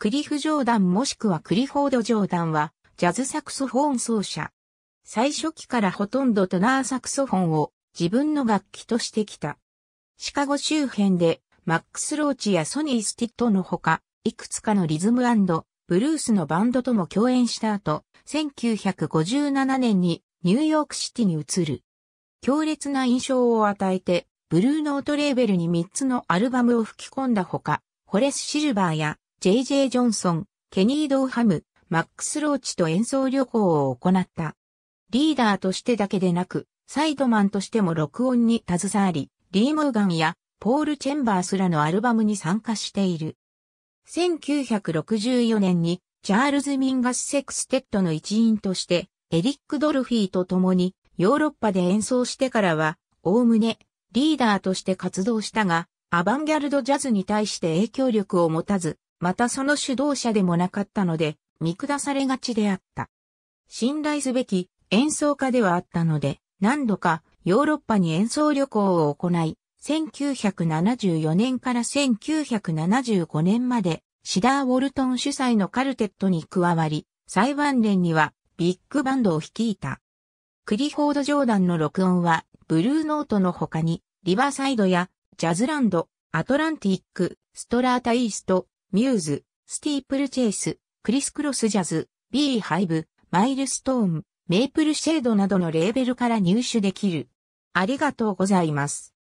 クリフ・ジョーダンもしくはクリフォード・ジョーダンは、ジャズサクソフォン奏者。最初期からほとんどトナーサクソフォンを自分の楽器としてきた。シカゴ周辺で、マックス・ローチやソニー・スティットのほか、いくつかのリズムブルースのバンドとも共演した後、1957年にニューヨークシティに移る。強烈な印象を与えて、ブルーノートレーベルに3つのアルバムを吹き込んだほか、ホレス・シルバーや JJ ジョンソン、ケニー・ドーハム、マックス・ローチと演奏旅行を行った。リーダーとしてだけでなく、サイドマンとしても録音に携わり、リー・モーガンやポール・チェンバースらのアルバムに参加している。1964年にチャールズ・ミンガス・セクステッドの一員として、エリック・ドルフィーと共にヨーロッパで演奏してからは、おおむねリーダーとして活動したが、アバンギャルドジャズに対して影響力を持たず、またその主導者でもなかったので、見下されがちであった。信頼すべき演奏家ではあったので、何度かヨーロッパに演奏旅行を行い、1974年から1975年まで、シダー・ウォルトン主催のカルテットに加わり、裁判連にはビッグバンドを率いた。クリフォード・ジョーダンの録音は、ブルーノートの他に、リバーサイドや、ジャズランド、アトランティック、ストラータイースト、ミューズ、スティープルチェイス、クリスクロスジャズ、ビーハイブ、マイルストーン、メープルシェードなどのレーベルから入手できる。ありがとうございます。